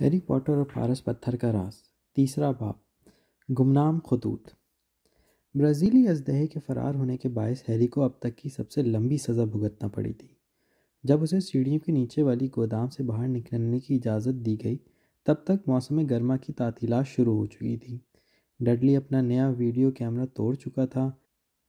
Harry Potter और पारस पत्थर का रास तीसरा बाप गुमनाम खतूत ब्राज़ीली अजदहे के फ़रार होने के बायस हैरी को अब तक की सबसे लंबी सज़ा भुगतना पड़ी थी जब उसे सीढ़ियों के नीचे वाली गोदाम से बाहर निकलने की इजाज़त दी गई तब तक मौसम गर्मा की तातीलत शुरू हो चुकी थी डडली अपना नया वीडियो कैमरा तोड़ चुका था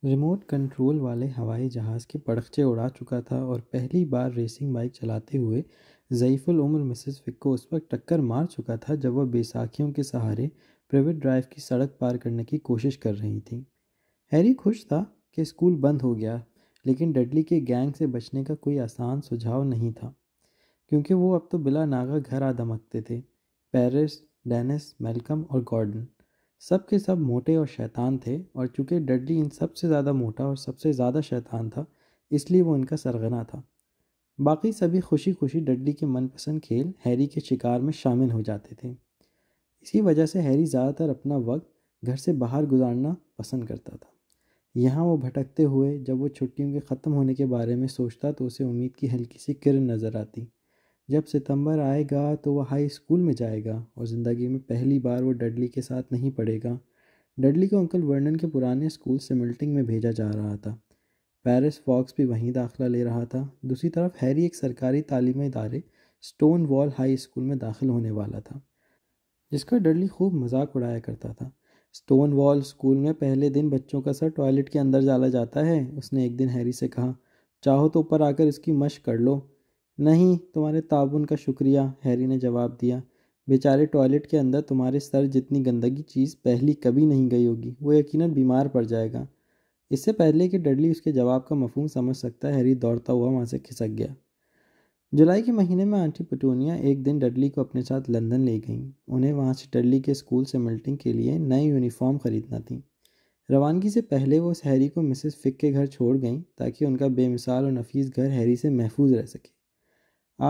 रिमोट कंट्रोल वाले हवाई जहाज़ के पड़खचे उड़ा चुका था और पहली बार रेसिंग बाइक चलाते हुए ज़यीफ़ुल उम्र मिसेस फिक को उस वक्त टक्कर मार चुका था जब वह बेसाखियों के सहारे प्राइवेट ड्राइव की सड़क पार करने की कोशिश कर रही थी हैरी खुश था कि स्कूल बंद हो गया लेकिन डडली के गैंग से बचने का कोई आसान सुझाव नहीं था क्योंकि वो अब तो बिला नागा घर आ दमकते थे पेरिस डेनिस मेलकम और गॉर्डन सब के सब मोटे और शैतान थे और चूँकि डडली इन सबसे ज़्यादा मोटा और सबसे ज़्यादा शैतान था इसलिए वो इनका सरगना था बाकी सभी खुशी खुशी डडली के मनपसंद खेल हैरी के शिकार में शामिल हो जाते थे इसी वजह से हैरी ज़्यादातर अपना वक्त घर से बाहर गुजारना पसंद करता था यहाँ वो भटकते हुए जब वो छुट्टियों के ख़त्म होने के बारे में सोचता तो उसे उम्मीद की हल्की सी किरण नज़र आती जब सितंबर आएगा तो वह हाई स्कूल में जाएगा और ज़िंदगी में पहली बार वो डडली के साथ नहीं पढ़ेगा डडली को अंकल वर्णन के पुराने स्कूल मिल्टिंग में भेजा जा रहा था पेरिस फॉक्स भी वहीं दाखिला ले रहा था दूसरी तरफ हैरी एक सरकारी तालीमी इदारे स्टोन वॉल हाई स्कूल में दाखिल होने वाला था जिसका डरली खूब मजाक उड़ाया करता था स्टोन वॉल स्कूल में पहले दिन बच्चों का सर टॉयलेट के अंदर डाला जाता है उसने एक दिन हैरी से कहा चाहो तो ऊपर आकर इसकी मश कर लो नहीं तुम्हारे ताबुन का शुक्रिया हैरी ने जवाब दिया बेचारे टॉयलेट के अंदर तुम्हारे सर जितनी गंदगी चीज़ पहली कभी नहीं गई होगी वो यकीनन बीमार पड़ जाएगा इससे पहले कि डडली उसके जवाब का मफहम समझ सकता हैरी दौड़ता हुआ वहाँ से खिसक गया जुलाई के महीने में आंटी पटूनिया एक दिन डडली को अपने साथ लंदन ले गईं उन्हें वहाँ से डडली के स्कूल से मिल्टिंग के लिए नए यूनिफॉर्म ख़रीदना थी रवानगी से पहले वो हैरी को मिसेस फिक के घर छोड़ गईं ताकि उनका बेमिसाल और नफीस घर हैरी से महफूज रह सके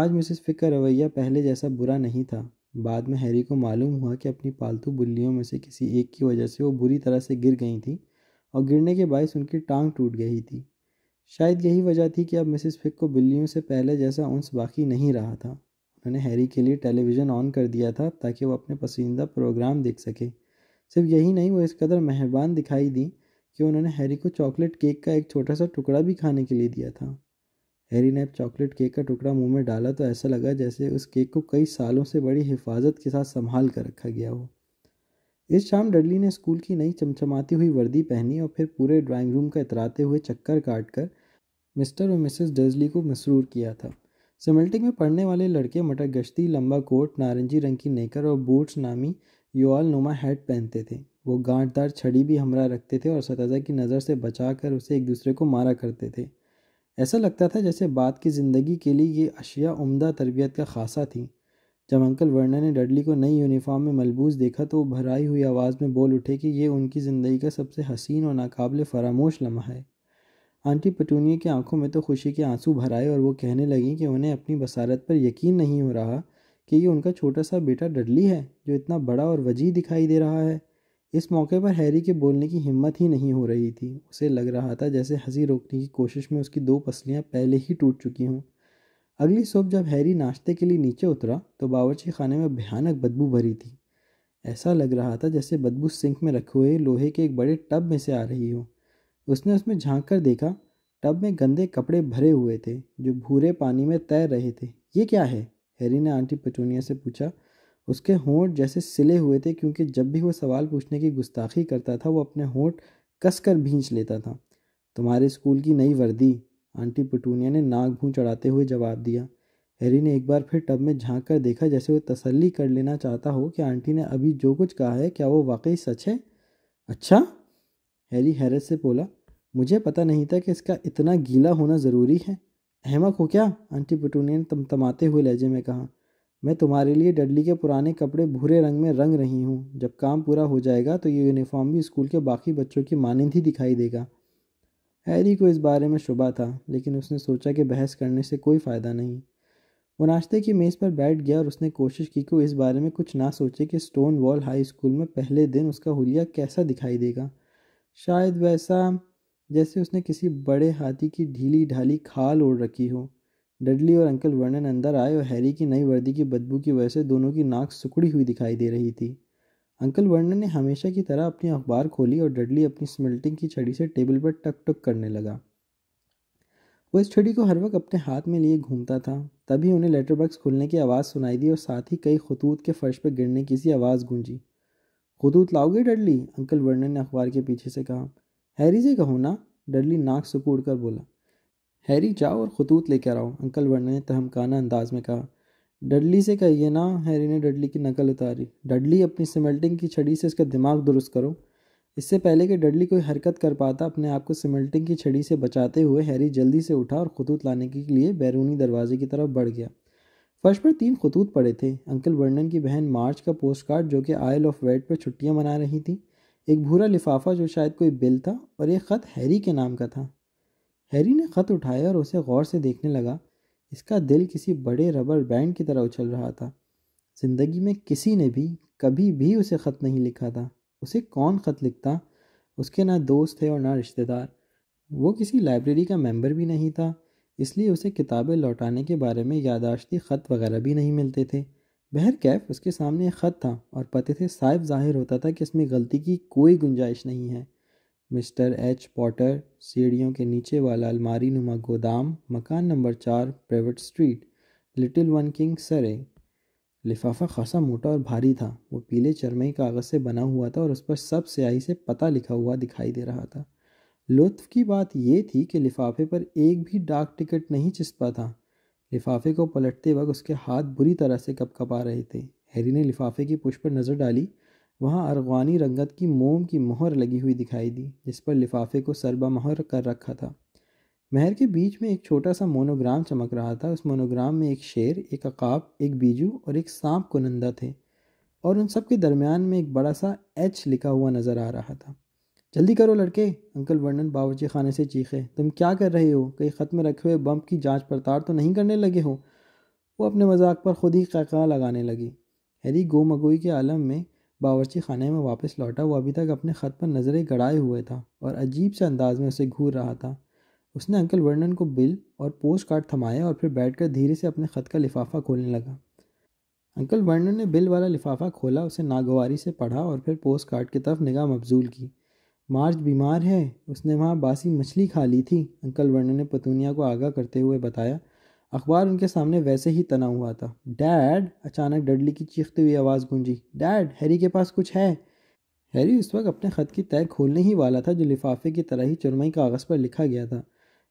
आज मिसेस फिक का रवैया पहले जैसा बुरा नहीं था बाद में हैरी को मालूम हुआ कि अपनी पालतू बुल्लियों में से किसी एक की वजह से वो बुरी तरह से गिर गई थी और गिरने के बायस उनकी टांग टूट गई थी शायद यही वजह थी कि अब मिसिस फिक को बिल्लियों से पहले जैसा उनस बाकी नहीं रहा था उन्होंने हैरी के लिए टेलीविज़न ऑन कर दिया था ताकि वो अपने पसंदीदा प्रोग्राम देख सके सिर्फ यही नहीं वो इस कदर मेहरबान दिखाई दी कि उन्होंने हैरी को चॉकलेट केक का एक छोटा सा टुकड़ा भी खाने के लिए दिया था हैरी ने चॉकलेट केक का टुकड़ा मुंह में डाला तो ऐसा लगा जैसे उस केक को कई सालों से बड़ी हिफाजत के साथ संभाल कर रखा गया हो इस शाम डडली ने स्कूल की नई चमचमाती हुई वर्दी पहनी और फिर पूरे ड्राइंग रूम का इतराते हुए चक्कर काट कर मिस्टर और मिसेस डजली को मसरूर किया था सिमल्टिक में पढ़ने वाले लड़के मटर गश्ती लंबा कोट नारंगी रंग की नेकर और बूट्स नामी योल नुमा हैट पहनते थे वो गांठदार छड़ी भी हमरा रखते थे और सतजा की नज़र से बचा कर उसे एक दूसरे को मारा करते थे ऐसा लगता था जैसे बाद की ज़िंदगी के लिए ये अशिया उम्दा तरबियत का खासा थी जब अंकल वर्ना ने डडली को नई यूनिफॉर्म में मलबूस देखा तो वो भराई हुई आवाज़ में बोल उठे कि ये उनकी ज़िंदगी का सबसे हसीन और नाकबले फरामोश लम्हा है आंटी पटूनिया की आंखों में तो खुशी के आंसू भराए और वो कहने लगी कि उन्हें अपनी बसारत पर यकीन नहीं हो रहा कि ये उनका छोटा सा बेटा डडली है जो इतना बड़ा और वजी दिखाई दे रहा है इस मौके पर हैरी के बोलने की हिम्मत ही नहीं हो रही थी उसे लग रहा था जैसे हंसी रोकने की कोशिश में उसकी दो पसलियाँ पहले ही टूट चुकी हों अगली सुबह जब हैरी नाश्ते के लिए नीचे उतरा तो बावरची खाने में भयानक बदबू भरी थी ऐसा लग रहा था जैसे बदबू सिंक में रखे हुए लोहे के एक बड़े टब में से आ रही हो उसने उसमें झांक कर देखा टब में गंदे कपड़े भरे हुए थे जो भूरे पानी में तैर रहे थे ये क्या है हैरी ने आंटी पटोनिया से पूछा उसके होंठ जैसे सिले हुए थे क्योंकि जब भी वो सवाल पूछने की गुस्ताखी करता था वो अपने होंठ कसकर भींच लेता था तुम्हारे स्कूल की नई वर्दी आंटी पिटूनिया ने नाक भूँ चढ़ाते हुए जवाब दिया हैरी ने एक बार फिर टब में झांक कर देखा जैसे वो तसल्ली कर लेना चाहता हो कि आंटी ने अभी जो कुछ कहा है क्या वो वाकई सच है अच्छा हैरी हैरत से बोला मुझे पता नहीं था कि इसका इतना गीला होना ज़रूरी है अहमक हो क्या आंटी पिटूनिया ने तमतमाते हुए लहजे में कहा मैं तुम्हारे लिए डडली के पुराने कपड़े भूरे रंग में रंग रही हूँ जब काम पूरा हो जाएगा तो ये यूनिफॉर्म भी स्कूल के बाकी बच्चों की मानंद ही दिखाई देगा हैरी को इस बारे में शुबा था लेकिन उसने सोचा कि बहस करने से कोई फ़ायदा नहीं वो नाश्ते की मेज़ पर बैठ गया और उसने कोशिश की कि इस बारे में कुछ ना सोचे कि स्टोन वॉल हाई स्कूल में पहले दिन उसका हुलिया कैसा दिखाई देगा शायद वैसा जैसे उसने किसी बड़े हाथी की ढीली ढाली खाल ओढ़ रखी हो डडली और अंकल वर्णन अंदर आए और हैरी की नई वर्दी की बदबू की वजह से दोनों की नाक सुकड़ी हुई दिखाई दे रही थी अंकल वर्णन ने हमेशा की तरह अपनी अखबार खोली और डडली अपनी स्मेल्टिंग की छड़ी से टेबल पर टक टक करने लगा वो इस छड़ी को हर वक्त अपने हाथ में लिए घूमता था तभी उन्हें लेटर बॉक्स खुलने की आवाज़ सुनाई दी और साथ ही कई खतूत के फर्श पर गिरने की सी आवाज़ गूंजी खतूत लाओगे डडली अंकल वर्णन ने अखबार के पीछे से कहा हैरी से कहो ना डडली नाक सुकूड़ कर बोला हैरी जाओ और खतूत लेकर आओ अंकल वर्णन ने तहमकाना अंदाज में कहा डडली से कहिए ना हैरी ने डडली की नकल उतारी डडली अपनी सिमेल्टिंग की छड़ी से इसका दिमाग दुरुस्त करो इससे पहले कि डडली कोई हरकत कर पाता अपने आप को सिमेल्टिंग की छड़ी से बचाते हुए हैरी जल्दी से उठा और खतूत लाने के लिए बैरूनी दरवाजे की तरफ बढ़ गया फर्श पर तीन खतूत पड़े थे अंकल वर्णन की बहन मार्च का पोस्ट कार्ड जो कि आयल ऑफ वेट पर छुट्टियाँ मना रही थी एक भूरा लिफाफा जो शायद कोई बिल था और एक ख़त हैरी के नाम का था हैरी ने ख़त उठाया और उसे गौर से देखने लगा इसका दिल किसी बड़े रबर बैंड की तरह उछल रहा था ज़िंदगी में किसी ने भी कभी भी उसे ख़त नहीं लिखा था उसे कौन ख़त लिखता उसके ना दोस्त थे और ना रिश्तेदार वो किसी लाइब्रेरी का मेंबर भी नहीं था इसलिए उसे किताबें लौटाने के बारे में यादाश्ती ख़त वगैरह भी नहीं मिलते थे बहर कैफ उसके सामने ख़त था और पते थे साहिब जाहिर होता था कि इसमें गलती की कोई गुंजाइश नहीं है मिस्टर एच पॉटर सीढ़ियों के नीचे वाला अलमारी नुमा गोदाम मकान नंबर चार Privet street Little Whinging Surrey लिफाफा खासा मोटा और भारी था वो पीले चरमई कागज़ से बना हुआ था और उस पर सब स्याही से पता लिखा हुआ दिखाई दे रहा था लुत्फ की बात यह थी कि लिफाफे पर एक भी डाक टिकट नहीं चिस्पा था लिफाफे को पलटते वक्त उसके हाथ बुरी तरह से कपकपा रहे थे हैरी ने लिफाफे की पुष्प पर नज़र डाली वहाँ अरगवानी रंगत की मोम की मोहर लगी हुई दिखाई दी जिस पर लिफाफे को सरबा मोहर कर रखा था महर के बीच में एक छोटा सा मोनोग्राम चमक रहा था उस मोनोग्राम में एक शेर एक अकाब एक बीजू और एक सांप को नंदा थे और उन सब के दरमियान में एक बड़ा सा एच लिखा हुआ नज़र आ रहा था जल्दी करो लड़के अंकल वर्णन बावची खाने से चीखे तुम क्या कर रहे हो कहीं ख़त में रखे हुए बम की जांच पड़ताल तो नहीं करने लगे हो वो अपने मजाक पर खुद ही कैका लगाने लगी हैरी गोमगोई के आलम में बावर्ची खाने में वापस लौटा वो अभी तक अपने ख़त पर नज़रें गड़ाए हुए था और अजीब से अंदाज में उसे घूर रहा था उसने अंकल वर्णन को बिल और पोस्ट कार्ड थमाया और फिर बैठकर धीरे से अपने ख़त का लिफाफा खोलने लगा अंकल वर्णन ने बिल वाला लिफाफा खोला उसे नागवारी से पढ़ा और फिर पोस्ट कार्ड की तरफ निगाह मबजूल की मार्च बीमार है उसने वहाँ बासी मछली खा ली थी अंकल वर्णन ने पतूनिया को आगाह करते हुए बताया अखबार उनके सामने वैसे ही तना हुआ था डैड अचानक डडली की चीखती हुई आवाज़ गूंजी डैड हैरी के पास कुछ है हैरी उस वक्त अपने ख़त की तय खोलने ही वाला था जो लिफाफे की तरह ही चुरमई कागज़ पर लिखा गया था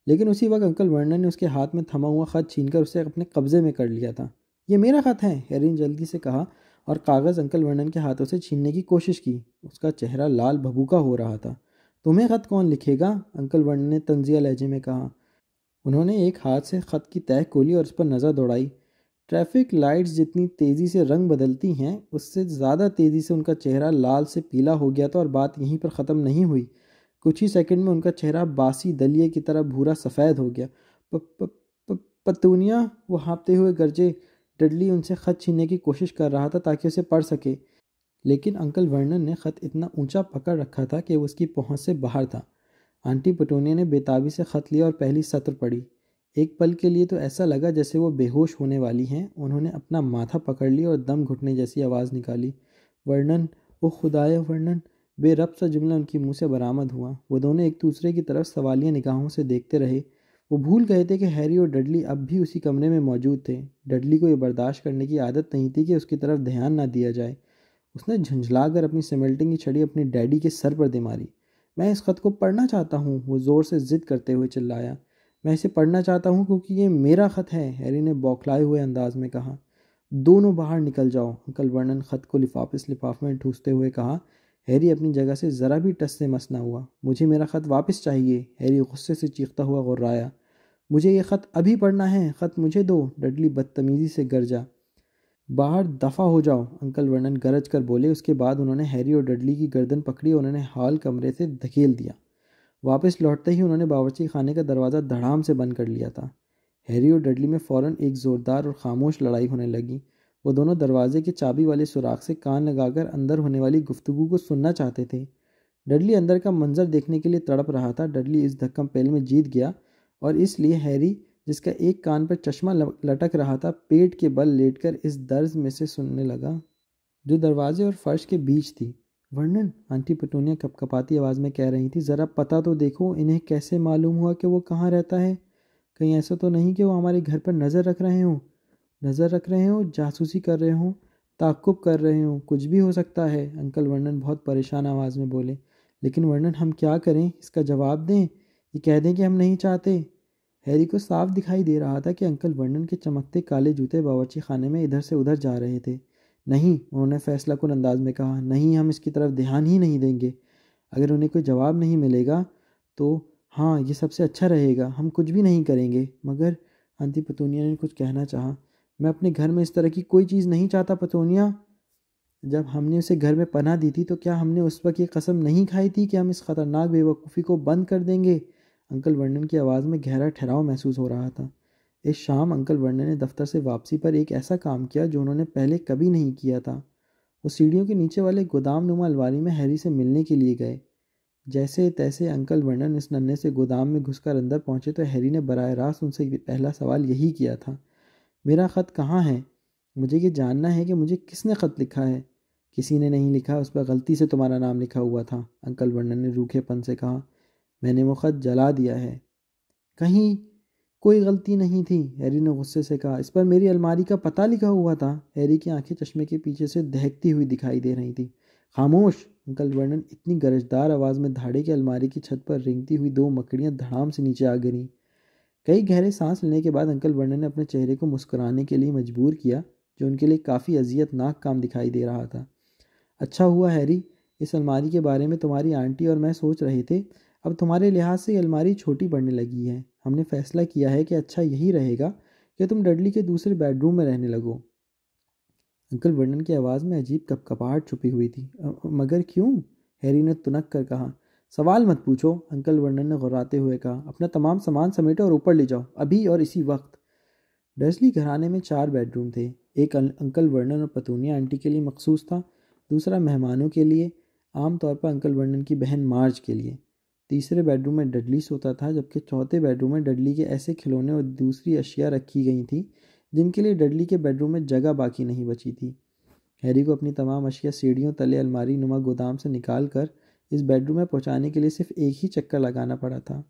लेकिन उसी वक्त अंकल वर्णन ने उसके हाथ में थमा हुआ ख़त कर उसे अपने कब्ज़े में कर लिया था ये मेरा ख़त है हैरी ने जल्दी से कहा और कागज़ अंकल वर्णन के हाथों से छीनने की कोशिश की उसका चेहरा लाल भबूका हो रहा था तुम्हें ख़त कौन लिखेगा अंकल वर्णन ने तंजिया लहजे में कहा उन्होंने एक हाथ से ख़त की तह खोली और उस पर नज़र दौड़ाई ट्रैफिक लाइट्स जितनी तेज़ी से रंग बदलती हैं उससे ज़्यादा तेज़ी से उनका चेहरा लाल से पीला हो गया था और बात यहीं पर ख़त्म नहीं हुई कुछ ही सेकंड में उनका चेहरा बासी दलिए की तरह भूरा सफ़ेद हो गया प, प, प, पतूनिया वो हाँपते हुए गरजे डडली उनसे ख़त छीनने की कोशिश कर रहा था ताकि उसे पढ़ सके लेकिन अंकल वर्णन ने ख़त इतना ऊंचा पकड़ रखा था कि उसकी पहुंच से बाहर था आंटी पटोनिया ने बेताबी से ख़त लिया और पहली सत्र पढ़ी एक पल के लिए तो ऐसा लगा जैसे वो बेहोश होने वाली हैं उन्होंने अपना माथा पकड़ लिया और दम घुटने जैसी आवाज़ निकाली वर्णन वो खुदाय वर्णन बेरब सा जुमला उनकी मुंह से बरामद हुआ वो दोनों एक दूसरे की तरफ सवालिया निगाहों से देखते रहे वो भूल गए थे कि हैरी और डडली अब भी उसी कमरे में मौजूद थे डडली को ये बर्दाश्त करने की आदत नहीं थी कि उसकी तरफ ध्यान ना दिया जाए उसने झंझला कर अपनी सिमल्टिंग की छड़ी अपने डैडी के सर पर दे मारी मैं इस ख़त को पढ़ना चाहता हूँ वो ज़ोर से ज़िद करते हुए चिल्लाया मैं इसे पढ़ना चाहता हूँ क्योंकि ये मेरा ख़त है हैरी ने बौखलाए हुए अंदाज में कहा दोनों बाहर निकल जाओ अंकल वर्णन ख़त को इस लिफाफे में ठूसते हुए कहा हैरी अपनी जगह से ज़रा भी टस से मसना हुआ मुझे मेरा ख़त वापस चाहिए हैरी गुस्से से चीखता हुआ गुर्राया मुझे ये ख़त अभी पढ़ना है ख़त मुझे दो डडली बदतमीज़ी से गरजा बाहर दफ़ा हो जाओ अंकल वर्णन गरज कर बोले उसके बाद उन्होंने हैरी और डडली की गर्दन पकड़ी और उन्होंने हाल कमरे से धकेल दिया वापस लौटते ही उन्होंने बावची खाने का दरवाज़ा धड़ाम से बंद कर लिया था हैरी और डडली में फ़ौरन एक ज़ोरदार और ख़ामोश लड़ाई होने लगी वो दोनों दरवाजे के चाबी वाले सुराख से कान लगाकर अंदर होने वाली गुफ्तगु को सुनना चाहते थे डडली अंदर का मंजर देखने के लिए तड़प रहा था डडली इस धक्कम पहल में जीत गया और इसलिए हैरी जिसका एक कान पर चश्मा लटक रहा था पेट के बल लेटकर इस दर्ज में से सुनने लगा जो दरवाजे और फर्श के बीच थी वर्णन आंटी पटोनिया कपकपाती आवाज़ में कह रही थी ज़रा पता तो देखो इन्हें कैसे मालूम हुआ कि वो कहाँ रहता है कहीं ऐसा तो नहीं कि वो हमारे घर पर नज़र रख रहे हों नज़र रख रहे हों जासूसी कर रहे हों ताकुब कर रहे हों कुछ भी हो सकता है अंकल वर्णन बहुत परेशान आवाज़ में बोले लेकिन वर्णन हम क्या करें इसका जवाब दें ये कह दें कि हम नहीं चाहते हैरी को साफ दिखाई दे रहा था कि अंकल वर्णन के चमकते काले जूते बावर्ची खाने में इधर से उधर जा रहे थे नहीं उन्होंने फैसला कुन अंदाज में कहा नहीं हम इसकी तरफ ध्यान ही नहीं देंगे अगर उन्हें कोई जवाब नहीं मिलेगा तो हाँ ये सबसे अच्छा रहेगा हम कुछ भी नहीं करेंगे मगर अंति पतूनिया ने कुछ कहना चाहा मैं अपने घर में इस तरह की कोई चीज़ नहीं चाहता पतूनिया जब हमने उसे घर में पना दी थी तो क्या हमने उस वक्त ये कसम नहीं खाई थी कि हम इस ख़तरनाक बेवकूफ़ी को बंद कर देंगे अंकल वर्णन की आवाज़ में गहरा ठहराव महसूस हो रहा था इस शाम अंकल वर्णन ने दफ्तर से वापसी पर एक ऐसा काम किया जो उन्होंने पहले कभी नहीं किया था वो सीढ़ियों के नीचे वाले गोदाम नुमा अलवारी में हैरी से मिलने के लिए गए जैसे तैसे अंकल वर्णन इस नन्हे से गोदाम में घुसकर अंदर पहुंचे तो हैरी ने बर रास्त उनसे पहला सवाल यही किया था मेरा ख़त कहाँ है मुझे ये जानना है कि मुझे किसने ख़त लिखा है किसी ने नहीं लिखा उस पर गलती से तुम्हारा नाम लिखा हुआ था अंकल वर्णन ने रूखेपन से कहा मैंने वो ख़त जला दिया है कहीं कोई गलती नहीं थी हैरी ने गुस्से से कहा इस पर मेरी अलमारी का पता लिखा हुआ था हैरी की आंखें चश्मे के पीछे से दहकती हुई दिखाई दे रही थी खामोश अंकल वर्णन इतनी गरजदार आवाज़ में धाड़े की अलमारी की छत पर रिंगती हुई दो मकड़ियाँ धड़ाम से नीचे आ गईं कई गहरे सांस लेने के बाद अंकल वर्णन ने अपने चेहरे को मुस्कुराने के लिए मजबूर किया जो उनके लिए काफ़ी अजियतनाक काम दिखाई दे रहा था अच्छा हुआ हैरी इस अलमारी के बारे में तुम्हारी आंटी और मैं सोच रहे थे अब तुम्हारे लिहाज से अलमारी छोटी पड़ने लगी है हमने फैसला किया है कि अच्छा यही रहेगा कि तुम डडली के दूसरे बेडरूम में रहने लगो अंकल वर्णन की आवाज़ में अजीब कपकपाहट छुपी हुई थी मगर क्यों हैरी ने तुनक कर कहा सवाल मत पूछो अंकल वर्णन ने घुराते हुए कहा अपना तमाम सामान समेटो और ऊपर ले जाओ अभी और इसी वक्त डर्सली घराने में चार बेडरूम थे एक अं, अंकल वर्णन और पतूनिया आंटी के लिए मखसूस था दूसरा मेहमानों के लिए आमतौर पर अंकल वर्णन की बहन मार्च के लिए तीसरे बेडरूम में डडली सोता था जबकि चौथे बेडरूम में डडली के ऐसे खिलौने और दूसरी अशिया रखी गई थी जिनके लिए डडली के बेडरूम में जगह बाकी नहीं बची थी हैरी को अपनी तमाम अशिया सीढ़ियों तले अलमारी नुमा गोदाम से निकाल कर इस बेडरूम में पहुँचाने के लिए सिर्फ एक ही चक्कर लगाना पड़ा था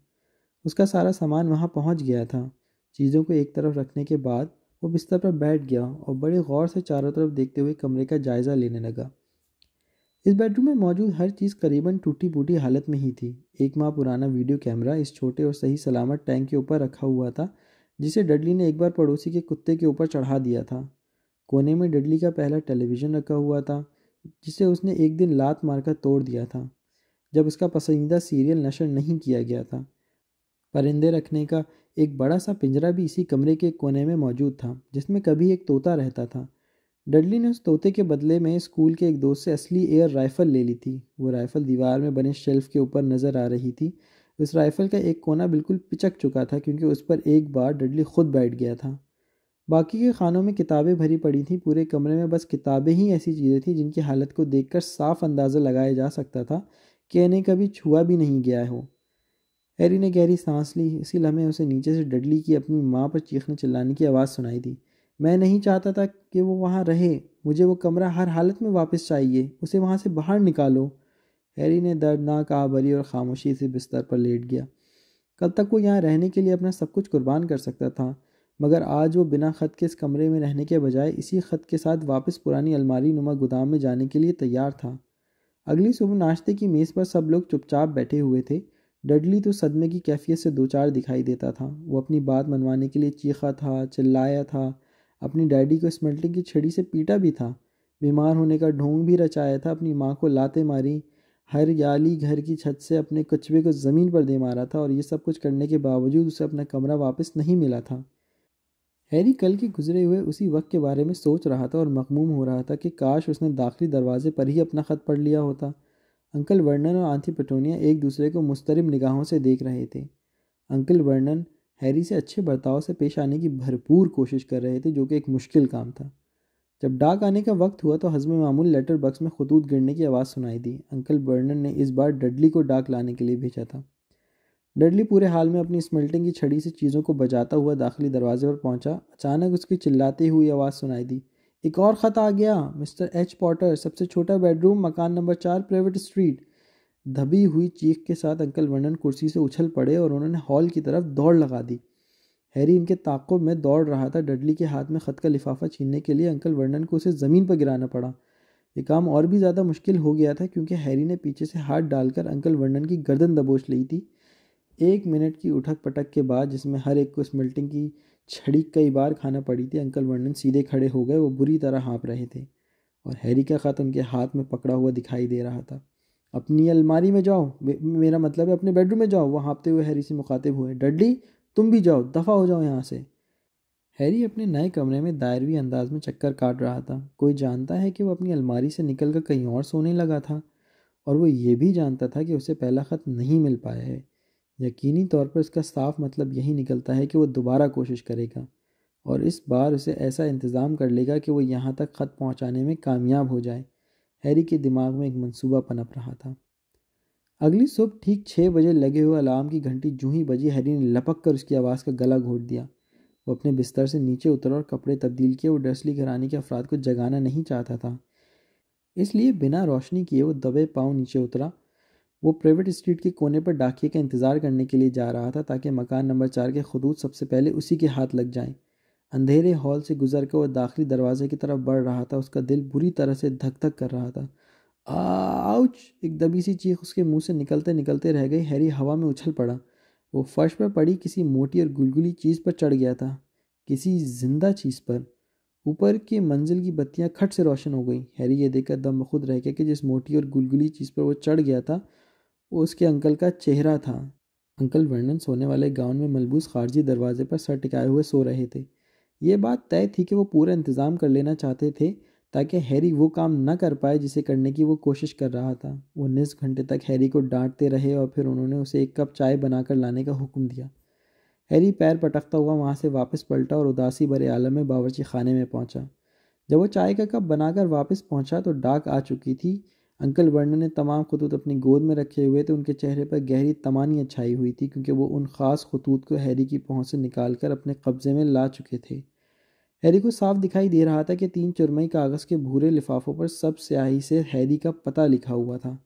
उसका सारा सामान वहाँ पहुँच गया था चीज़ों को एक तरफ रखने के बाद वो बिस्तर पर बैठ गया और बड़े गौर से चारों तरफ देखते हुए कमरे का जायज़ा लेने लगा इस बेडरूम में मौजूद हर चीज़ करीबन टूटी फूटी हालत में ही थी एक माह पुराना वीडियो कैमरा इस छोटे और सही सलामत टैंक के ऊपर रखा हुआ था जिसे डडली ने एक बार पड़ोसी के कुत्ते के ऊपर चढ़ा दिया था कोने में डडली का पहला टेलीविज़न रखा हुआ था जिसे उसने एक दिन लात मारकर तोड़ दिया था जब उसका पसंदीदा सीरियल नशर नहीं किया गया था परिंदे रखने का एक बड़ा सा पिंजरा भी इसी कमरे के कोने में मौजूद था जिसमें कभी एक तोता रहता था डडली ने उस तोते के बदले में स्कूल के एक दोस्त से असली एयर राइफ़ल ले ली थी वो राइफ़ल दीवार में बने शेल्फ के ऊपर नज़र आ रही थी उस राइफ़ल का एक कोना बिल्कुल पिचक चुका था क्योंकि उस पर एक बार डडली खुद बैठ गया था बाकी के खानों में किताबें भरी पड़ी थीं पूरे कमरे में बस किताबें ही ऐसी चीज़ें थीं जिनकी हालत को देख साफ अंदाज़ा लगाया जा सकता था कि इन्हें कभी छुआ भी नहीं गया हो हैरी ने गहरी सांस ली इसी लम्हे उसे नीचे से डडली की अपनी माँ पर चीखने चिल्लाने की आवाज़ सुनाई थी मैं नहीं चाहता था कि वो वहाँ रहे मुझे वो कमरा हर हालत में वापस चाहिए उसे वहाँ से बाहर निकालो हैरी ने दर्दनाक आबरी और ख़ामोशी से बिस्तर पर लेट गया कल तक वो यहाँ रहने के लिए अपना सब कुछ कुर्बान कर सकता था मगर आज वो बिना ख़त के इस कमरे में रहने के बजाय इसी ख़त के साथ वापस पुरानी अलमारी नुमा गोदाम में जाने के लिए तैयार था अगली सुबह नाश्ते की मेज़ पर सब लोग चुपचाप बैठे हुए थे डडली तो सदमे की कैफियत से दो चार दिखाई देता था वो अपनी बात मनवाने के लिए चीखा था चिल्लाया था अपनी डैडी को स्मेल्टिंग की छड़ी से पीटा भी था बीमार होने का ढोंग भी रचाया था अपनी माँ को लाते मारी हर याली घर की छत से अपने कछुए को ज़मीन पर दे मारा था और ये सब कुछ करने के बावजूद उसे अपना कमरा वापस नहीं मिला था हैरी कल के गुजरे हुए उसी वक्त के बारे में सोच रहा था और मखमूम हो रहा था कि काश उसने दाखिली दरवाजे पर ही अपना ख़त पढ़ लिया होता अंकल वर्णन और आंथी पटोनिया एक दूसरे को मुस्तरब निगाहों से देख रहे थे अंकल वर्णन हैरी से अच्छे बर्ताव से पेश आने की भरपूर कोशिश कर रहे थे जो कि एक मुश्किल काम था जब डाक आने का वक्त हुआ तो हजम मामूल लेटर बक्स में खतूत गिरने की आवाज़ सुनाई दी अंकल बर्नन ने इस बार डडली को डाक लाने के लिए भेजा था डडली पूरे हाल में अपनी स्मेल्टिंग की छड़ी से चीज़ों को बजाता हुआ दाखिली दरवाजे पर पहुंचा अचानक उसकी चिल्लाती हुई आवाज़ सुनाई दी एक और ख़त आ गया मिस्टर एच पॉटर सबसे छोटा बेडरूम मकान नंबर चार प्राइवेट स्ट्रीट दबी हुई चीख के साथ अंकल वर्णन कुर्सी से उछल पड़े और उन्होंने हॉल की तरफ दौड़ लगा दी हैरी इनके ताकों में दौड़ रहा था डडली के हाथ में ख़त का लिफाफा छीनने के लिए अंकल वर्णन को उसे ज़मीन पर गिराना पड़ा ये काम और भी ज़्यादा मुश्किल हो गया था क्योंकि हैरी ने पीछे से हाथ डालकर अंकल वर्णन की गर्दन दबोच ली थी एक मिनट की उठक पटक के बाद जिसमें हर एक को स्मिल्टिंग की छड़ी कई बार खाना पड़ी थी अंकल वर्णन सीधे खड़े हो गए वो बुरी तरह हाँप रहे थे और हैरी का ख़त उनके हाथ में पकड़ा हुआ दिखाई दे रहा था अपनी अलमारी में जाओ मेरा मतलब है अपने बेडरूम में जाओ वह हाँपते हुए हैरी से मुखातिब हुए डडली तुम भी जाओ दफ़ा हो जाओ यहाँ से हैरी अपने नए कमरे में दायरवी अंदाज में चक्कर काट रहा था कोई जानता है कि वह अपनी अलमारी से निकल कर कहीं और सोने लगा था और वो ये भी जानता था कि उसे पहला ख़त नहीं मिल पाया है यकीनी तौर पर इसका साफ मतलब यही निकलता है कि वो दोबारा कोशिश करेगा और इस बार उसे ऐसा इंतज़ाम कर लेगा कि वो यहाँ तक ख़त पहुँचाने में कामयाब हो जाए हैरी के दिमाग में एक मंसूबा पनप रहा था अगली सुबह ठीक छः बजे लगे हुए अलार्म की घंटी जूँ ही बजी हैरी ने लपक कर उसकी आवाज़ का गला घोट दिया वो अपने बिस्तर से नीचे उतरा और कपड़े तब्दील किए वो डर्सली घराने के अफराद को जगाना नहीं चाहता था इसलिए बिना रोशनी किए वो दबे पाँव नीचे उतरा वो प्राइवेट स्ट्रीट के कोने पर डाकिए का इंतज़ार करने के लिए जा रहा था ताकि मकान नंबर चार के खदूत सबसे पहले उसी के हाथ लग जाएं अंधेरे हॉल से गुजर कर वह दाखिली दरवाजे की तरफ बढ़ रहा था उसका दिल बुरी तरह से धक धक कर रहा था आउच एक दबी सी चीख उसके मुंह से निकलते निकलते रह गई हैरी हवा में उछल पड़ा वो फर्श पर पड़ी किसी मोटी और गुलगुली चीज़ पर चढ़ गया था किसी जिंदा चीज़ पर ऊपर की मंजिल की बत्तियां खट से रोशन हो गई हैरी ये देखकर दम बखुद रह गया कि जिस मोटी और गुलगुली चीज़ पर वो चढ़ गया था वो उसके अंकल का चेहरा था अंकल वर्णन सोने वाले गाउन में मलबूस खारजी दरवाजे पर सर टिकाए हुए सो रहे थे ये बात तय थी कि वो पूरा इंतज़ाम कर लेना चाहते थे ताकि हैरी वो काम ना कर पाए जिसे करने की वो कोशिश कर रहा था उन्नीस घंटे तक हैरी को डांटते रहे और फिर उन्होंने उसे एक कप चाय बनाकर लाने का हुक्म दिया हैरी पैर पटकता हुआ वहाँ से वापस पलटा और उदासी भरे आलम में बावरची खाने में पहुँचा जब वो चाय का कप बनाकर वापस पहुँचा तो डाक आ चुकी थी अंकल वर्नन ने तमाम खतूत अपनी गोद में रखे हुए थे उनके चेहरे पर गहरी तमानियाँ छाई हुई थी क्योंकि वो उन ख़ास खतूत को हैरी की पहुँच से निकाल कर अपने कब्ज़े में ला चुके थे हैरी को साफ दिखाई दे रहा था कि तीन चुरमई कागज़ के भूरे लिफाफों पर सब स्याही से हैरी का पता लिखा हुआ था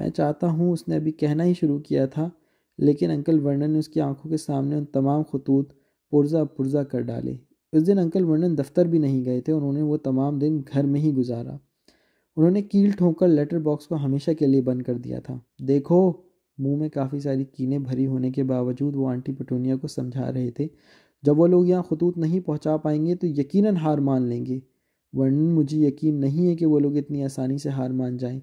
मैं चाहता हूँ उसने अभी कहना ही शुरू किया था लेकिन अंकल वर्णन ने उसकी आंखों के सामने उन तमाम खतूत पुरजा पुरजा कर डाले उस दिन अंकल वर्णन दफ्तर भी नहीं गए थे उन्होंने वो तमाम दिन घर में ही गुजारा उन्होंने कील ठोंककर लेटर बॉक्स को हमेशा के लिए बंद कर दिया था देखो मुंह में काफ़ी सारी कीने भरी होने के बावजूद वो आंटी पटोनिया को समझा रहे थे जब वो लोग यहाँ खतूत नहीं पहुँचा पाएंगे तो यकीन हार मान लेंगे वर्णन मुझे यकीन नहीं है कि वो लोग इतनी आसानी से हार मान जाएं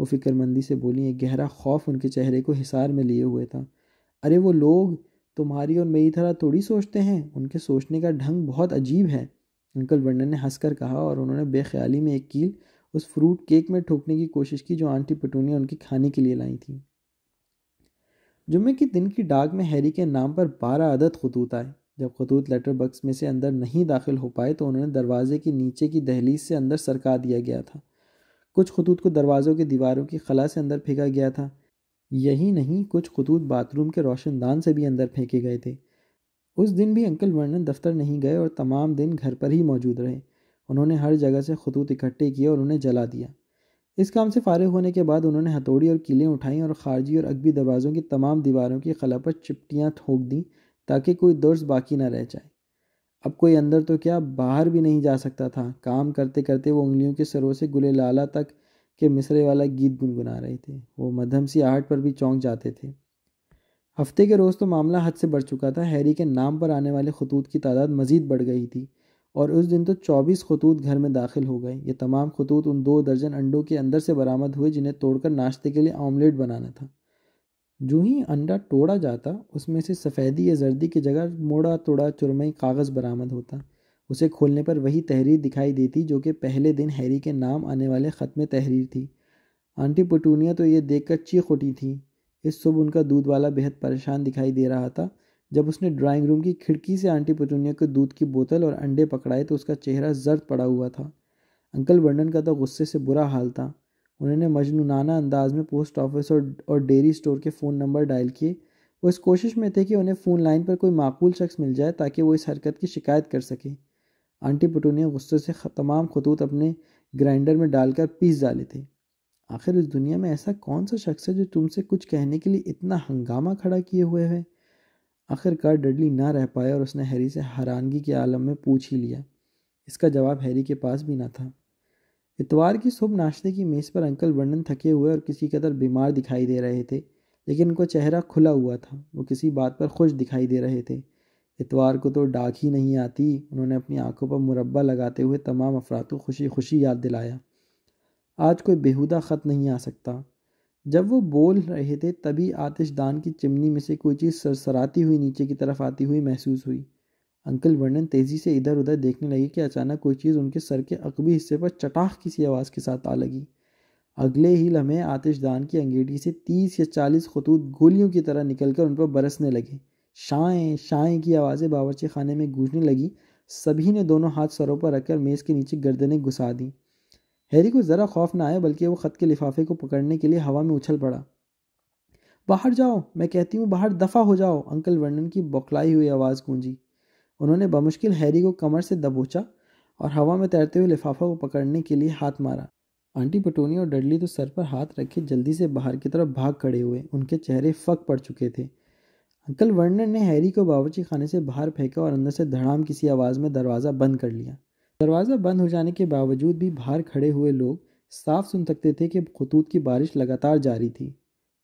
वो फिक्रमंदी से बोली एक गहरा खौफ उनके चेहरे को हिसार में लिए हुए था अरे वो लोग तुम्हारी और मेरी तरह थोड़ी सोचते हैं उनके सोचने का ढंग बहुत अजीब है अंकल वर्णन ने हंसकर कहा और उन्होंने बेख्याली में एक कील उस फ्रूट केक में ठोकने की कोशिश की जो आंटी पटूनिया उनके खाने के लिए लाई थी जुम्मे के दिन की डाक में हैरी के नाम पर बारह अदद खतूत आए जब खतूत लेटर बक्स में से अंदर नहीं दाखिल हो पाए तो उन्होंने दरवाजे के नीचे की दहलीज से अंदर सरका दिया गया था कुछ खतूत को दरवाज़ों की दीवारों की खला से अंदर फेंका गया था यही नहीं कुछ खतूत बाथरूम के रोशनदान से भी अंदर फेंके गए थे उस दिन भी अंकल वर्णन दफ्तर नहीं गए और तमाम दिन घर पर ही मौजूद रहे उन्होंने हर जगह से खतूत इकट्ठे किए और उन्हें जला दिया इस काम से फारिग होने के बाद उन्होंने हथौड़ी और किलें उठाईं और खारजी और अकबी दरवाज़ों की तमाम दीवारों की खला पर चिपटियाँ थोक दीं ताकि कोई दर्ज बाकी ना रह जाए अब कोई अंदर तो क्या बाहर भी नहीं जा सकता था काम करते करते वो उंगलियों के सरों से गुले लाला तक के मिसरे वाला गीत गुनगुना रहे थे वो मध्यम सी आहट पर भी चौंक जाते थे हफ्ते के रोज़ तो मामला हद से बढ़ चुका था हैरी के नाम पर आने वाले खतूत की तादाद मज़ीद बढ़ गई थी और उस दिन तो चौबीस खतूत घर में दाखिल हो गए ये तमाम खतूत उन दो दर्जन अंडों के अंदर से बरामद हुए जिन्हें तोड़कर नाश्ते के लिए ऑमलेट बनाना था जो ही अंडा तोड़ा जाता उसमें से सफ़ेदी या जर्दी की जगह मोड़ा तोड़ा चुरमई कागज़ बरामद होता उसे खोलने पर वही तहरीर दिखाई देती जो कि पहले दिन हैरी के नाम आने वाले ख़त में तहरीर थी आंटी पटूनिया तो ये देखकर चीख उठी थी इस सुबह उनका दूध वाला बेहद परेशान दिखाई दे रहा था जब उसने ड्राइंग रूम की खिड़की से आंटी पेटूनिया को दूध की बोतल और अंडे पकड़ाए तो उसका चेहरा जर्द पड़ा हुआ था अंकल वर्णन का तो गुस्से से बुरा हाल था उन्होंने मजनूनाना अंदाज में पोस्ट ऑफिस और और डेयरी स्टोर के फ़ोन नंबर डायल किए वो इस कोशिश में थे कि उन्हें फ़ोन लाइन पर कोई माकूल शख्स मिल जाए ताकि वो इस हरकत की शिकायत कर सके आंटी पटूनिया गुस्से से तमाम खतूत अपने ग्राइंडर में डालकर पीस डाले थे आखिर इस दुनिया में ऐसा कौन सा शख्स है जो तुमसे कुछ कहने के लिए इतना हंगामा खड़ा किए हुए है आखिरकार डडली ना रह पाया और उसने हैरी से हैरानगी के आलम में पूछ ही लिया इसका जवाब हैरी के पास भी ना था इतवार की शुभ नाश्ते की मेज़ पर अंकल वर्णन थके हुए और किसी कदर बीमार दिखाई दे रहे थे लेकिन उनका चेहरा खुला हुआ था वो किसी बात पर खुश दिखाई दे रहे थे इतवार को तो डाक ही नहीं आती उन्होंने अपनी आंखों पर मुरबा लगाते हुए तमाम अफराद को खुशी खुशी याद दिलाया आज कोई बेहुदा ख़त नहीं आ सकता जब वो बोल रहे थे तभी आतिशदान की चिमनी में से कोई चीज़ सरसराती हुई नीचे की तरफ आती हुई महसूस हुई अंकल वर्णन तेज़ी से इधर उधर देखने लगे कि अचानक कोई चीज़ उनके सर के अकबी हिस्से पर चटाख किसी आवाज़ के साथ आ लगी अगले ही लम्हे आतिशदान की अंगेटी से तीस या चालीस खतूत गोलियों की तरह निकल कर उन पर बरसने लगे शाएँ शाएँ की आवाज़ें बावरची खाने में गूंजने लगी सभी ने दोनों हाथ सरों पर रखकर मेज़ के नीचे गर्दनें घुसा दी हैरी को ज़रा खौफ ना आया बल्कि वो ख़त के लिफाफे को पकड़ने के लिए हवा में उछल पड़ा बाहर जाओ मैं कहती हूँ बाहर दफ़ा हो जाओ अंकल वर्णन की बौखलाई हुई आवाज़ गूंजी उन्होंने बमुश्किल हैरी को कमर से दबोचा और हवा में तैरते हुए लिफाफा को पकड़ने के लिए हाथ मारा आंटी पटोनी और डडली तो सर पर हाथ रखे जल्दी से बाहर की तरफ भाग खड़े हुए उनके चेहरे फक पड़ चुके थे अंकल वर्णन ने हैरी को बावची खाने से बाहर फेंका और अंदर से धड़ाम किसी आवाज़ में दरवाज़ा बंद कर लिया दरवाज़ा बंद हो जाने के बावजूद भी बाहर खड़े हुए लोग साफ सुन सकते थे कि खतूत की बारिश लगातार जारी थी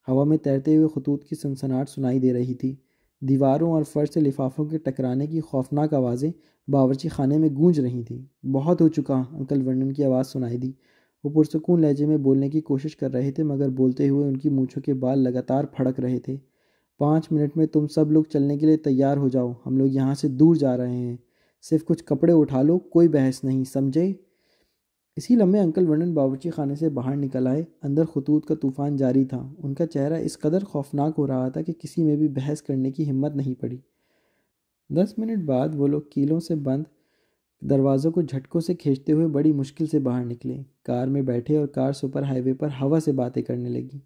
हवा में तैरते हुए खतूत की सनसनाहट सुनाई दे रही थी दीवारों और फर्श से लिफाफों के टकराने की खौफनाक आवाज़ें बावरची खाने में गूंज रही थीं बहुत हो चुका अंकल वर्णन की आवाज़ सुनाई दी वो पुरसकून लहजे में बोलने की कोशिश कर रहे थे मगर बोलते हुए उनकी मूछों के बाल लगातार फड़क रहे थे पाँच मिनट में तुम सब लोग चलने के लिए तैयार हो जाओ हम लोग यहाँ से दूर जा रहे हैं सिर्फ कुछ कपड़े उठा लो कोई बहस नहीं समझे इसी लम्हे अंकल वर्णन बावची खाने से बाहर निकल आए अंदर खतूत का तूफ़ान जारी था उनका चेहरा इस कदर खौफनाक हो रहा था कि किसी में भी बहस करने की हिम्मत नहीं पड़ी दस मिनट बाद वो लोग कीलों से बंद दरवाज़ों को झटकों से खींचते हुए बड़ी मुश्किल से बाहर निकले कार में बैठे और कार सुपर हाईवे पर हवा से बातें करने लगी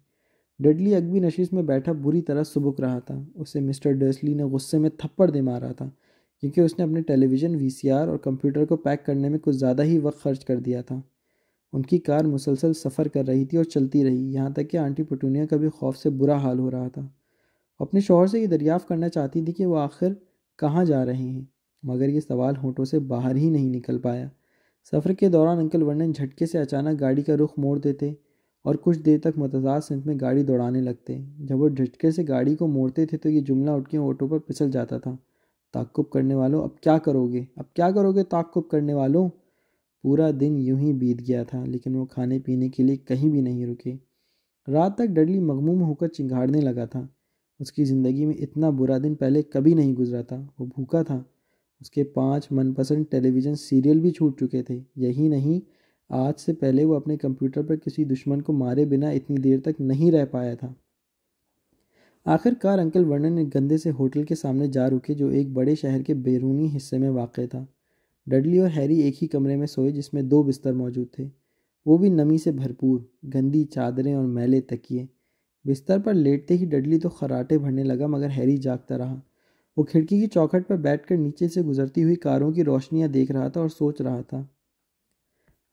डडली अकबी नशीस में बैठा बुरी तरह सुबुक रहा था उसे मिस्टर डर्सली ने गुस्से में थप्पड़ दे मारा था क्योंकि उसने अपने टेलीविज़न वी और कंप्यूटर को पैक करने में कुछ ज़्यादा ही वक्त खर्च कर दिया था उनकी कार मुसलसल सफ़र कर रही थी और चलती रही यहाँ तक कि आंटी पटूनिया का भी खौफ से बुरा हाल हो रहा था अपने शोहर से ये दरियाफ़ करना चाहती थी कि वो आखिर कहाँ जा रहे हैं मगर ये सवाल होठों से बाहर ही नहीं निकल पाया सफ़र के दौरान अंकल वर्णन झटके से अचानक गाड़ी का रुख मोड़ देते और कुछ देर तक मतदार सिंह में गाड़ी दौड़ाने लगते जब वो झटके से गाड़ी को मोड़ते थे तो ये जुमला उठ के ऑटो पर पिसल जाता था ताकुब करने वालों अब क्या करोगे अब क्या करोगे ताकुब करने वालों पूरा दिन यूं ही बीत गया था लेकिन वो खाने पीने के लिए कहीं भी नहीं रुके रात तक डडली मगमूम होकर चिंगाड़ने लगा था उसकी ज़िंदगी में इतना बुरा दिन पहले कभी नहीं गुजरा था वो भूखा था उसके पांच मनपसंद टेलीविज़न सीरियल भी छूट चुके थे यही नहीं आज से पहले वो अपने कंप्यूटर पर किसी दुश्मन को मारे बिना इतनी देर तक नहीं रह पाया था आखिरकार अंकल वर्णन एक गंदे से होटल के सामने जा रुके जो एक बड़े शहर के बैरूनी हिस्से में वाक़ था डडली और हैरी एक ही कमरे में सोए जिसमें दो बिस्तर मौजूद थे वो भी नमी से भरपूर गंदी चादरें और मैले तकिए बिस्तर पर लेटते ही डडली तो खराटे भरने लगा मगर हैरी जागता रहा वो खिड़की की चौखट पर बैठकर नीचे से गुजरती हुई कारों की रोशनियाँ देख रहा था और सोच रहा था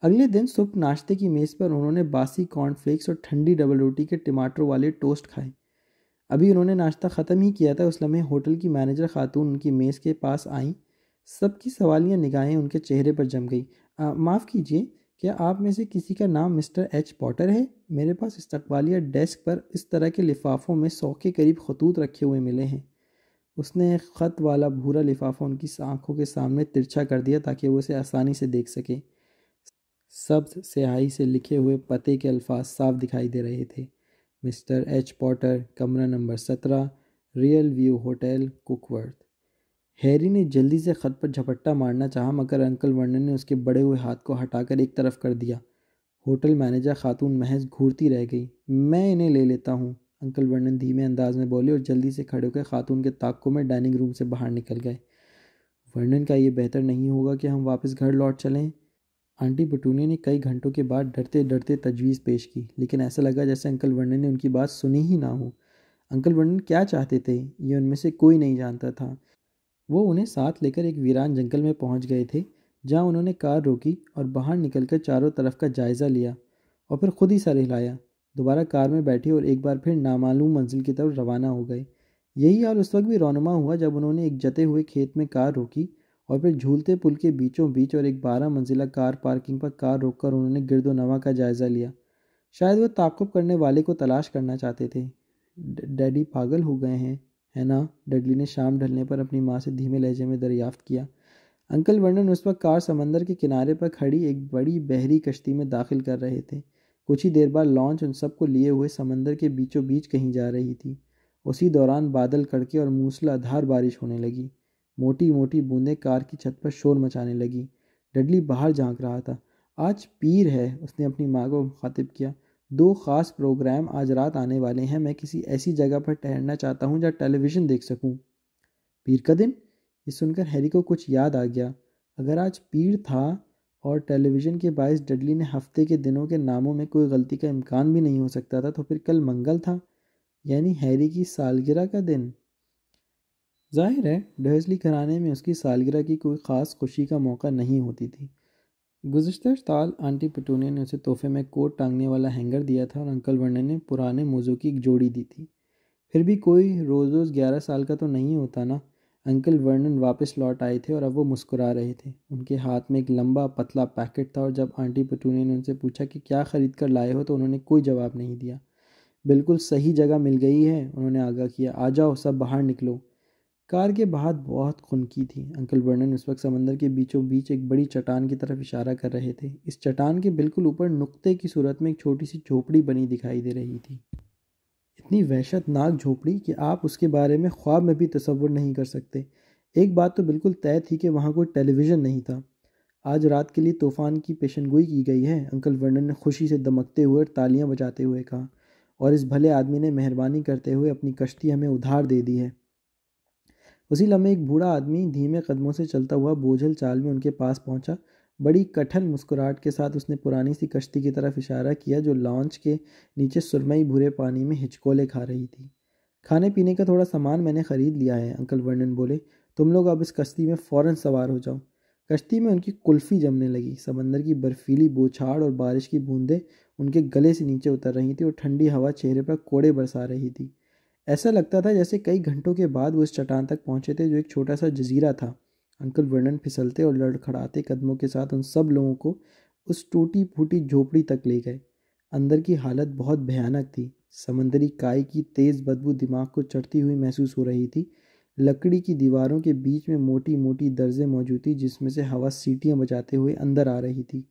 अगले दिन सुबह नाश्ते की मेज़ पर उन्होंने बासी कॉर्नफ्लेक्स और ठंडी डबल रोटी के टमाटर वाले टोस्ट खाए अभी उन्होंने नाश्ता ख़त्म ही किया था उस लम्हे होटल की मैनेजर खातून उनकी मेज़ के पास आईं सबकी सवालियाँ निगाहें उनके चेहरे पर जम गई माफ़ कीजिए क्या आप में से किसी का नाम मिस्टर एच पॉटर है मेरे पास इस्तबालिया डेस्क पर इस तरह के लिफाफों में सौ के करीब खतूत रखे हुए मिले हैं उसने ख़त वाला भूरा लिफाफा उनकी आँखों के सामने तिरछा कर दिया ताकि वो उसे आसानी से देख सके सब्ज स्याही से लिखे हुए पते के अल्फाज साफ दिखाई दे रहे थे मिस्टर एच पॉटर कमरा नंबर सत्रह Railview hotel Cokeworth Harry ने जल्दी से ख़त पर झपट्टा मारना चाहा मगर अंकल वर्नन ने उसके बड़े हुए हाथ को हटाकर एक तरफ कर दिया होटल मैनेजर खातून महज घूरती रह गई मैं इन्हें ले लेता हूँ अंकल वर्नन धीमे अंदाज में बोले और जल्दी से खड़े होकर खातून के ताकों में डाइनिंग रूम से बाहर निकल गए वर्णन का ये बेहतर नहीं होगा कि हम वापस घर लौट चलें आंटी बटूनिया ने कई घंटों के बाद डरते डरते तजवीज़ पेश की लेकिन ऐसा लगा जैसे अंकल वर्णन ने उनकी बात सुनी ही ना हो अंकल वर्णन क्या चाहते थे ये उनमें से कोई नहीं जानता था वो उन्हें साथ लेकर एक वीरान जंगल में पहुंच गए थे जहां उन्होंने कार रोकी और बाहर निकलकर चारों तरफ का जायज़ा लिया और फिर खुद ही सर हिलाया दोबारा कार में बैठे और एक बार फिर नामालूम मंजिल की तरफ रवाना हो गए यही हाल उस वक्त भी रौनमा हुआ जब उन्होंने एक जते हुए खेत में कार रोकी और फिर झूलते पुल के बीचों बीच और एक बारह मंजिला कार पार्किंग पर कार रोककर उन्होंने गिरदो नवा का जायज़ा लिया शायद वह ताकुब करने वाले को तलाश करना चाहते थे डैडी पागल हो गए हैं है ना डडली ने शाम ढलने पर अपनी माँ से धीमे लहजे में दरियाफ्त किया अंकल वर्णन उस वक्त कार समंदर के किनारे पर खड़ी एक बड़ी बहरी कश्ती में दाखिल कर रहे थे कुछ ही देर बाद लॉन्च उन सबको लिए हुए समंदर के बीचों बीच कहीं जा रही थी उसी दौरान बादल कड़के और मूसलाधार बारिश होने लगी मोटी मोटी बूंदें कार की छत पर शोर मचाने लगी डडली बाहर झांक रहा था आज पीर है उसने अपनी माँ को मुखातिब किया दो ख़ास प्रोग्राम आज रात आने वाले हैं मैं किसी ऐसी जगह पर ठहरना चाहता हूँ जहाँ टेलीविज़न देख सकूँ पीर का दिन ये सुनकर हैरी को कुछ याद आ गया अगर आज पीर था और टेलीविज़न के बायस डडली ने हफ्ते के दिनों के नामों में कोई गलती का इम्कान भी नहीं हो सकता था तो फिर कल मंगल था यानी हैरी की सालगिरह का दिन जाहिर है डहजली घराने में उसकी सालगिरह की कोई ख़ास खुशी का मौका नहीं होती थी गुजशत साल आंटी पटूनिया ने उसे तोहफे में कोट टांगने वाला हैंगर दिया था और अंकल वर्णन ने पुराने मोज़ों की एक जोड़ी दी थी फिर भी कोई रोज़ रोज़ ग्यारह साल का तो नहीं होता ना अंकल वर्णन वापस लौट आए थे और अब वो मुस्कुरा रहे थे उनके हाथ में एक लंबा पतला पैकेट था और जब आंटी पटूनिया ने उनसे पूछा कि क्या ख़रीद कर लाए हो तो उन्होंने कोई जवाब नहीं दिया बिल्कुल सही जगह मिल गई है उन्होंने आगाह किया आ जाओ सब बाहर निकलो कार के बाहर बहुत खुनकी थी अंकल वर्णन उस वक्त समंदर के बीचों बीच एक बड़ी चट्टान की तरफ इशारा कर रहे थे इस चट्टान के बिल्कुल ऊपर नुक्ते की सूरत में एक छोटी सी झोपड़ी बनी दिखाई दे रही थी इतनी वहशतनाक झोपड़ी कि आप उसके बारे में ख्वाब में भी तस्वुर नहीं कर सकते एक बात तो बिल्कुल तय थी कि वहाँ कोई टेलीविज़न नहीं था आज रात के लिए तूफ़ान की पेशनगोई की गई है अंकल वर्णन ने खुशी से दमकते हुए और तालियाँ बजाते हुए कहा और इस भले आदमी ने मेहरबानी करते हुए अपनी कश्ती हमें उधार दे दी है उसी लम्हे एक बूढ़ा आदमी धीमे कदमों से चलता हुआ बोझल चाल में उनके पास पहुंचा बड़ी कठिन मुस्कुराहट के साथ उसने पुरानी सी कश्ती की तरफ इशारा किया जो लॉन्च के नीचे सुरमई भूरे पानी में हिचकोले खा रही थी खाने पीने का थोड़ा सामान मैंने ख़रीद लिया है अंकल वर्णन बोले तुम लोग अब इस कश्ती में फ़ौरन सवार हो जाओ कश्ती में उनकी कुल्फ़ी जमने लगी समंदर की बर्फीली बोछाड़ और बारिश की बूंदें उनके गले से नीचे उतर रही थी और ठंडी हवा चेहरे पर कोड़े बरसा रही थी ऐसा लगता था जैसे कई घंटों के बाद वो इस चट्टान तक पहुंचे थे जो एक छोटा सा जजीरा था अंकल वर्णन फिसलते और लड़खड़ाते कदमों के साथ उन सब लोगों को उस टूटी फूटी झोपड़ी तक ले गए अंदर की हालत बहुत भयानक थी समंदरी काय की तेज़ बदबू दिमाग को चढ़ती हुई महसूस हो रही थी लकड़ी की दीवारों के बीच में मोटी मोटी दर्जें मौजूद थी जिसमें से हवा सीटियाँ बजाते हुए अंदर आ रही थी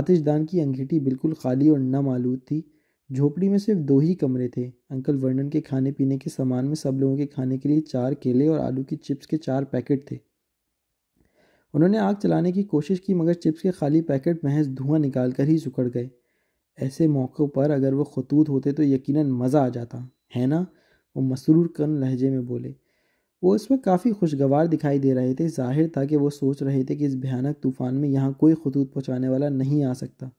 आतिशदान की अंगीठी बिल्कुल खाली और नम थी झोपड़ी में सिर्फ दो ही कमरे थे अंकल वर्णन के खाने पीने के सामान में सब लोगों के खाने के लिए चार केले और आलू की चिप्स के चार पैकेट थे उन्होंने आग चलाने की कोशिश की मगर चिप्स के खाली पैकेट महज धुआं निकाल कर ही सुखड़ गए ऐसे मौक़ों पर अगर वो खतूत होते तो यकीन मज़ा आ जाता है ना वो मसरूर कन लहजे में बोले वो इस वक्त काफ़ी खुशगवार दिखाई दे रहे थे जाहिर था कि वो सोच रहे थे कि इस भयानक तूफ़ान में यहाँ कोई खतूत पहुँचाने वाला नहीं आ सकता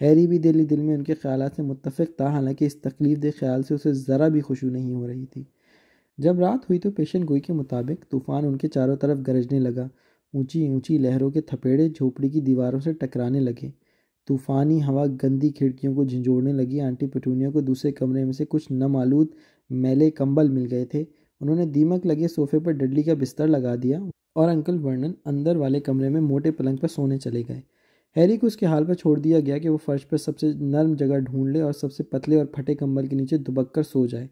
हैरी भी दिली दिल में उनके ख्याल से मुतफ़ था हालांकि इस तकलीफ दे ख्याल से उसे ज़रा भी खुशू नहीं हो रही थी जब रात हुई तो पेशन गोई के मुताबिक तूफ़ान उनके चारों तरफ गरजने लगा ऊंची ऊंची लहरों के थपेड़े झोपड़ी की दीवारों से टकराने लगे तूफ़ानी हवा गंदी खिड़कियों को झंझोड़ने लगी आंटी पटूनिया को दूसरे कमरे में से कुछ नमालूद मैले कंबल मिल गए थे उन्होंने दीमक लगे सोफे पर डडली का बिस्तर लगा दिया और अंकल वर्णन अंदर वाले कमरे में मोटे पलंग पर सोने चले गए हैरी को उसके हाल पर छोड़ दिया गया कि वो फर्श पर सबसे नर्म जगह ढूंढ ले और सबसे पतले और फटे कंबल के नीचे दुबक कर सो जाए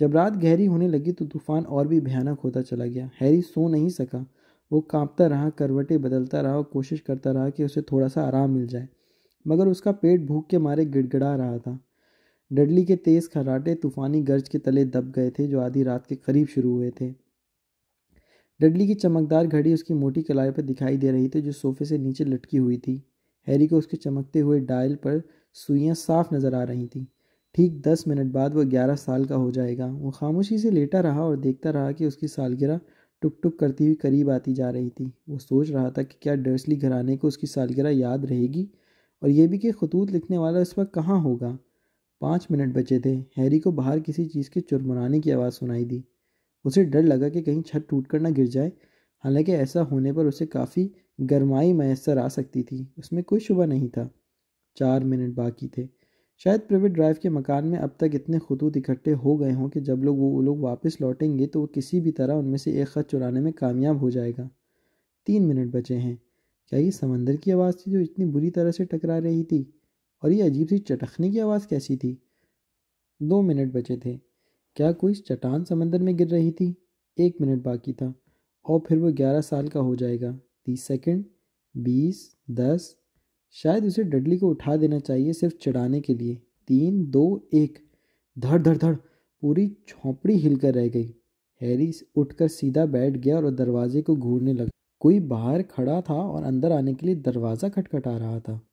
जब रात गहरी होने लगी तो तूफान और भी भयानक होता चला गया हैरी सो नहीं सका वो कांपता रहा करवटें बदलता रहा और कोशिश करता रहा कि उसे थोड़ा सा आराम मिल जाए मगर उसका पेट भूख के मारे गिड़गिड़ा रहा था डडली के तेज़ खर्राटे तूफानी गर्ज के तले दब गए थे जो आधी रात के करीब शुरू हुए थे डडली की चमकदार घड़ी उसकी मोटी कलाई पर दिखाई दे रही थी जो सोफे से नीचे लटकी हुई थी हैरी को उसके चमकते हुए डायल पर सुइयाँ साफ नज़र आ रही थीं ठीक दस मिनट बाद वह ग्यारह साल का हो जाएगा वो खामोशी से लेटा रहा और देखता रहा कि उसकी सालगिरह टुक टुक करती हुई करीब आती जा रही थी वो सोच रहा था कि क्या डर्सली घराने को उसकी सालगिरह याद रहेगी और यह भी कि खतूत लिखने वाला इस वक्त कहाँ होगा पाँच मिनट बचे थे हैरी को बाहर किसी चीज़ के चुरमुराने की आवाज़ सुनाई दी उसे डर लगा कि कहीं छत टूट कर ना गिर जाए हालांकि ऐसा होने पर उसे काफ़ी गर्माई मैसर आ सकती थी उसमें कोई शुबा नहीं था चार मिनट बाकी थे शायद प्रिवेट ड्राइव के मकान में अब तक इतने खतूत इकट्ठे हो गए हों कि जब लोग वो लोग वापस लौटेंगे तो वो किसी भी तरह उनमें से एक खत चुराने में कामयाब हो जाएगा तीन मिनट बचे हैं क्या ये समंदर की आवाज़ थी जो इतनी बुरी तरह से टकरा रही थी और ये अजीब सी चटखने की आवाज़ कैसी थी दो मिनट बचे थे क्या कोई चट्टान समंदर में गिर रही थी एक मिनट बाकी था और फिर वो ग्यारह साल का हो जाएगा तीस सेकंड बीस दस शायद उसे डडली को उठा देना चाहिए सिर्फ चढ़ाने के लिए तीन दो एक धड़ धड़ धड़ पूरी झोंपड़ी हिलकर रह गई हैरी उठकर सीधा बैठ गया और दरवाजे को घूरने लगा कोई बाहर खड़ा था और अंदर आने के लिए दरवाज़ा खटखटा रहा था